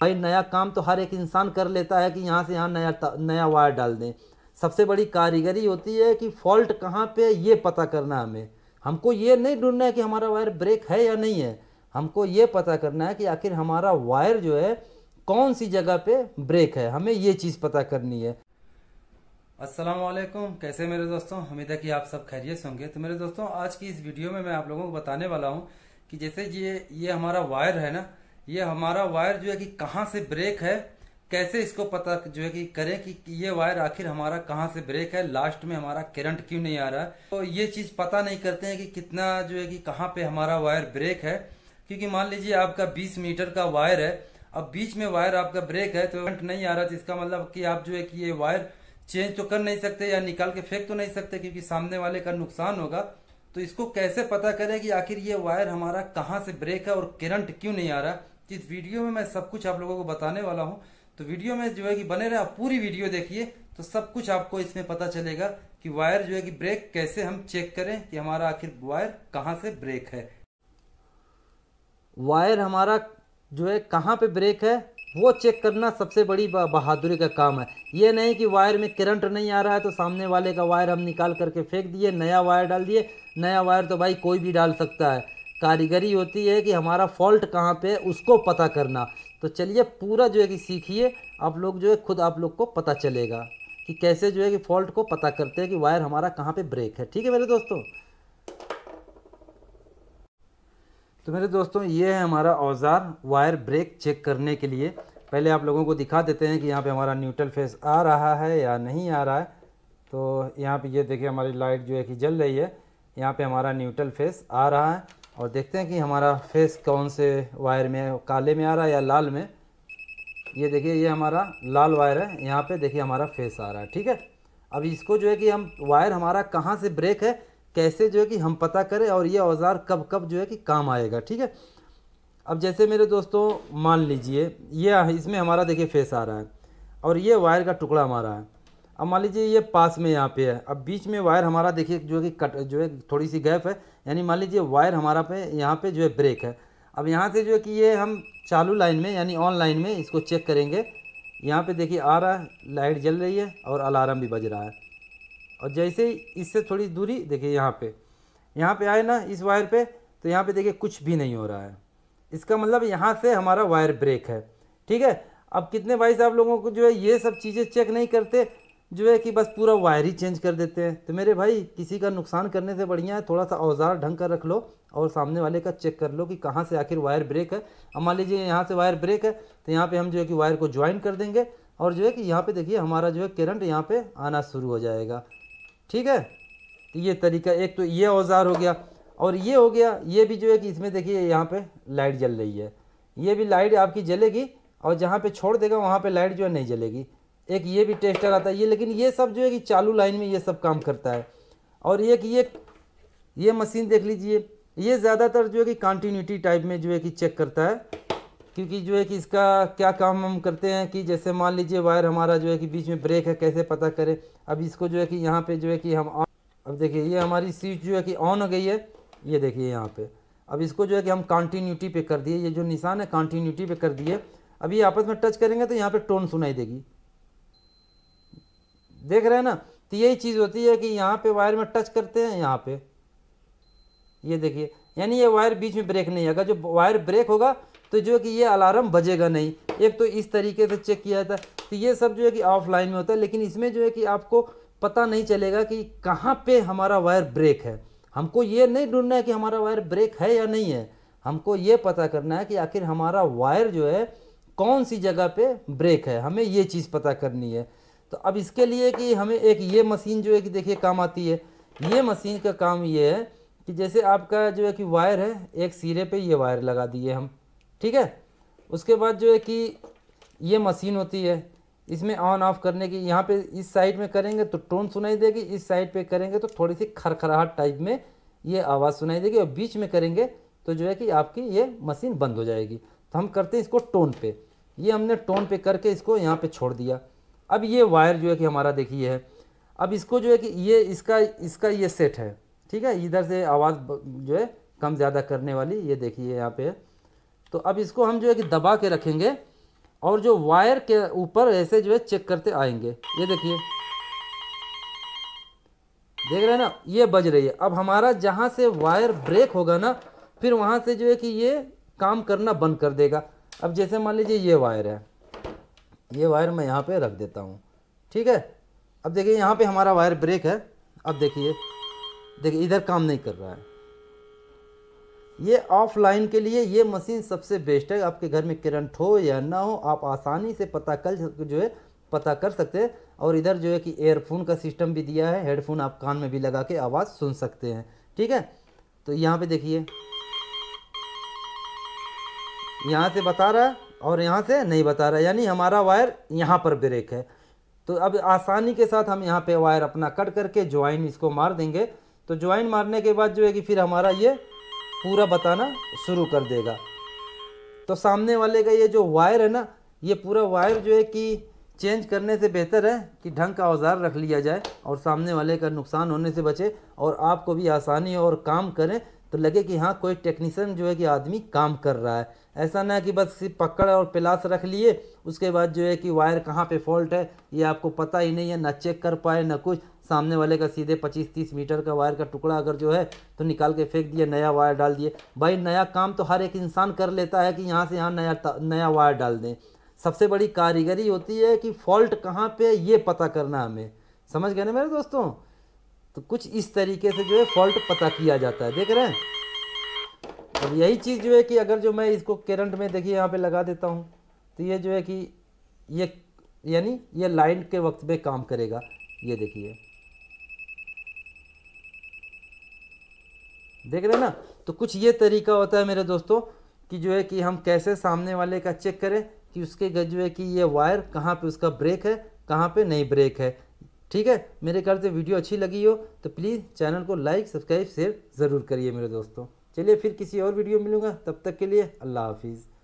भाई नया काम तो हर एक इंसान कर लेता है कि यहाँ से यहाँ नया नया वायर डाल दें सबसे बड़ी कारीगरी होती है कि फॉल्ट कहाँ पे ये पता करना हमें हमको ये नहीं ढूंढना है कि हमारा वायर ब्रेक है या नहीं है हमको ये पता करना है कि आखिर हमारा वायर जो है कौन सी जगह पे ब्रेक है हमें ये चीज़ पता करनी है अस्सलाम वालेकुम कैसे मेरे दोस्तों उम्मीद है कि आप सब खैरियत होंगे तो मेरे दोस्तों आज की इस वीडियो में मैं आप लोगों को बताने वाला हूँ कि जैसे ये ये हमारा वायर है ना ये हमारा वायर जो है कि कहाँ से ब्रेक है कैसे इसको पता जो है कि करें कि ये वायर आखिर हमारा कहाँ से ब्रेक है लास्ट में हमारा करंट क्यों नहीं आ रहा है तो ये चीज़ पता नहीं करते हैं कि कितना जो है कि कहाँ पे हमारा वायर ब्रेक है क्योंकि मान लीजिए आपका 20 मीटर का वायर है अब बीच में वायर आपका ब्रेक है तो करंट नहीं आ रहा तो इसका मतलब की आप जो है कि ये वायर चेंज तो कर नहीं सकते या निकाल के फेंक तो नहीं सकते क्योंकि सामने वाले का नुकसान होगा तो इसको कैसे पता करें कि आखिर ये वायर हमारा कहाँ से ब्रेक है और करंट क्यों नहीं आ रहा जिस वीडियो में मैं सब कुछ आप लोगों को बताने वाला हूँ तो वीडियो में जो है कि बने रहे आप पूरी वीडियो देखिए तो सब कुछ आपको इसमें पता चलेगा कि वायर जो है कि ब्रेक कैसे हम चेक करें कि हमारा आखिर वायर कहाँ से ब्रेक है वायर हमारा जो है कहाँ पे ब्रेक है वो चेक करना सबसे बड़ी बहादुरी का काम है ये नहीं कि वायर में करंट नहीं आ रहा है तो सामने वाले का वायर हम निकाल करके फेंक दिए नया वायर डाल दिए नया वायर तो भाई कोई भी डाल सकता है कारीगरी होती है कि हमारा फॉल्ट कहाँ पे है उसको पता करना तो चलिए पूरा जो है कि सीखिए आप लोग जो है खुद आप लोग को पता चलेगा कि कैसे जो है कि फॉल्ट को पता करते हैं कि वायर हमारा कहाँ पे ब्रेक है ठीक है मेरे दोस्तों तो मेरे दोस्तों ये है हमारा औज़ार वायर ब्रेक चेक करने के लिए पहले आप लोगों को दिखा देते हैं कि यहाँ पे हमारा न्यूट्रल फेस आ रहा है या नहीं आ रहा है तो यहाँ पे ये देखिए हमारी लाइट जो है कि जल रही है यहाँ पे हमारा न्यूट्रल फेस आ रहा है और देखते हैं कि हमारा फेस कौन से वायर में काले में आ रहा है या लाल में ये देखिए ये हमारा लाल वायर है यहाँ पे देखिए हमारा फेस आ रहा है ठीक है अब इसको जो है कि हम वायर हमारा कहाँ से ब्रेक है कैसे जो है कि हम पता करें और ये औज़ार कब कब जो है कि काम आएगा ठीक है अब जैसे मेरे दोस्तों मान लीजिए ये इसमें हमारा देखिए फेस आ रहा है और ये वायर का टुकड़ा हमारा है अब मान लीजिए ये पास में यहाँ पे है अब बीच में वायर हमारा देखिए जो है कि कट जो है थोड़ी सी गैप है यानी मान लीजिए वायर हमारा पे यहाँ पे जो है ब्रेक है अब यहाँ से जो है कि ये हम चालू लाइन में यानी ऑन लाइन में इसको चेक करेंगे यहाँ पे देखिए आ रहा है लाइट जल रही है और अलार्म भी बज रहा है और जैसे ही इससे थोड़ी दूरी देखिए यहाँ पर यहाँ पर आए ना इस वायर पर तो यहाँ पर देखिए कुछ भी नहीं हो रहा है इसका मतलब यहाँ से हमारा वायर ब्रेक है ठीक है अब कितने भाई साहब लोगों को जो है ये सब चीज़ें चेक नहीं करते जो है कि बस पूरा वायर ही चेंज कर देते हैं तो मेरे भाई किसी का नुकसान करने से बढ़िया है थोड़ा सा औजार ढंग कर रख लो और सामने वाले का चेक कर लो कि कहाँ से आखिर वायर ब्रेक है अब मान लीजिए यहाँ से वायर ब्रेक है तो यहाँ पे हम जो है कि वायर को ज्वाइन कर देंगे और जो है कि यहाँ पे देखिए हमारा जो है करंट यहाँ पे आना शुरू हो जाएगा ठीक है तो ये तरीका एक तो ये औजार हो गया और ये हो गया ये भी जो है कि इसमें देखिए यहाँ पर लाइट जल रही है ये भी लाइट आपकी जलेगी और जहाँ पर छोड़ देगा वहाँ पर लाइट जो है नहीं जलेगी एक ये भी टेस्टर आता है ये लेकिन ये सब जो है कि चालू लाइन में ये सब काम करता है और एक ये ये मशीन देख लीजिए ये ज़्यादातर जो है कि कंटिन्यूटी टाइप में जो है कि चेक करता है क्योंकि जो है कि इसका क्या काम हम करते हैं कि जैसे मान लीजिए वायर हमारा जो है कि बीच में ब्रेक है कैसे पता करें अब इसको जो है कि यहाँ पे जो है कि हम ऑन अब देखिए ये हमारी स्विच जो है कि ऑन हो गई है ये देखिए यहाँ पर अब इसको जो है कि हम कॉन्टीन्यूटी पे कर दिए ये जो निशान है कॉन्टीन्यूटी पे कर दिए अब ये आपस में टच करेंगे तो यहाँ पे टोन सुनाई देगी देख रहे हैं ना तो यही चीज़ होती है कि यहाँ पे वायर में टच करते हैं यहाँ पे ये देखिए यानी ये वायर बीच में ब्रेक नहीं आएगा जो वायर ब्रेक होगा तो जो कि ये अलार्म बजेगा नहीं एक तो इस तरीके से चेक किया जाता है तो ये सब जो है कि ऑफलाइन में होता है लेकिन इसमें जो है कि आपको पता नहीं चलेगा कि कहाँ पर हमारा वायर ब्रेक है हमको ये नहीं ढूंढना है कि हमारा वायर ब्रेक है या नहीं है हमको ये पता करना है कि आखिर हमारा वायर जो है कौन सी जगह पे ब्रेक है हमें ये चीज़ पता करनी है तो अब इसके लिए कि हमें एक ये मशीन जो है कि देखिए काम आती है ये मशीन का काम ये है कि जैसे आपका जो है कि वायर है एक सिरे पे ये वायर लगा दिए हम ठीक है उसके बाद जो है कि ये मशीन होती है इसमें ऑन ऑफ करने की यहाँ पे इस साइड में करेंगे तो टोन सुनाई देगी इस साइड पे करेंगे तो थोड़ी सी खरखराहट टाइप में ये आवाज़ सुनाई देगी और बीच में करेंगे तो जो है कि आपकी ये मशीन बंद हो जाएगी तो हम करते हैं इसको टोन पे ये हमने टोन पे करके इसको यहाँ पे छोड़ दिया अब ये वायर जो है कि हमारा देखिए है अब इसको जो है कि ये इसका इसका ये सेट है ठीक है इधर से आवाज़ जो है कम ज़्यादा करने वाली ये देखिए यहाँ पे तो अब इसको हम जो है कि दबा के रखेंगे और जो वायर के ऊपर ऐसे जो है चेक करते आएंगे ये देखिए देख रहे हैं ना ये बज रही है अब हमारा जहाँ से वायर ब्रेक होगा ना फिर वहाँ से जो है कि ये काम करना बंद कर देगा अब जैसे मान लीजिए ये वायर है ये वायर मैं यहाँ पे रख देता हूँ ठीक है अब देखिए यहाँ पे हमारा वायर ब्रेक है अब देखिए देखिए इधर काम नहीं कर रहा है ये ऑफलाइन के लिए ये मशीन सबसे बेस्ट है आपके घर में करंट हो या ना हो आप आसानी से पता कर जो है पता कर सकते हैं और इधर जो है कि एयरफोन का सिस्टम भी दिया है हेडफोन आप कान में भी लगा के आवाज़ सुन सकते हैं ठीक है तो यहाँ पे देखिए यहाँ से बता रहा है और यहाँ से नहीं बता रहा यानी हमारा वायर यहाँ पर ब्रेक है तो अब आसानी के साथ हम यहाँ पे वायर अपना कट करके ज्वाइन इसको मार देंगे तो ज्वाइन मारने के बाद जो है कि फिर हमारा ये पूरा बताना शुरू कर देगा तो सामने वाले का ये जो वायर है ना ये पूरा वायर जो है कि चेंज करने से बेहतर है कि ढंग का औजार रख लिया जाए और सामने वाले का नुकसान होने से बचे और आपको भी आसानी और काम करें तो लगे कि हाँ कोई टेक्नीसन जो है कि आदमी काम कर रहा है ऐसा ना कि बस सिर्फ पकड़ और पिलास रख लिए उसके बाद जो है कि वायर कहाँ पे फॉल्ट है ये आपको पता ही नहीं है ना चेक कर पाए ना कुछ सामने वाले का सीधे 25-30 मीटर का वायर का टुकड़ा अगर जो है तो निकाल के फेंक दिया नया वायर डाल दिए भाई नया काम तो हर एक इंसान कर लेता है कि यहाँ से यहाँ नया नया वायर डाल दें सबसे बड़ी कारीगरी होती है कि फॉल्ट कहाँ पर ये पता करना हमें समझ गए ना मेरे दोस्तों तो कुछ इस तरीके से जो है फॉल्ट पता किया जाता है देख रहे हैं अब यही चीज़ जो है कि अगर जो मैं इसको करंट में देखिए यहाँ पे लगा देता हूँ तो ये जो है कि ये यानी ये लाइन के वक्त में काम करेगा ये देखिए देख रहे हैं ना तो कुछ ये तरीका होता है मेरे दोस्तों कि जो है कि हम कैसे सामने वाले का चेक करें कि उसके जो है कि ये वायर कहाँ पे उसका ब्रेक है कहाँ पे नहीं ब्रेक है ठीक है मेरे ख्याल से वीडियो अच्छी लगी हो तो प्लीज़ चैनल को लाइक सब्सक्राइब शेयर ज़रूर करिए मेरे दोस्तों चलिए फिर किसी और वीडियो मिलूँगा तब तक के लिए अल्लाह हाफिज़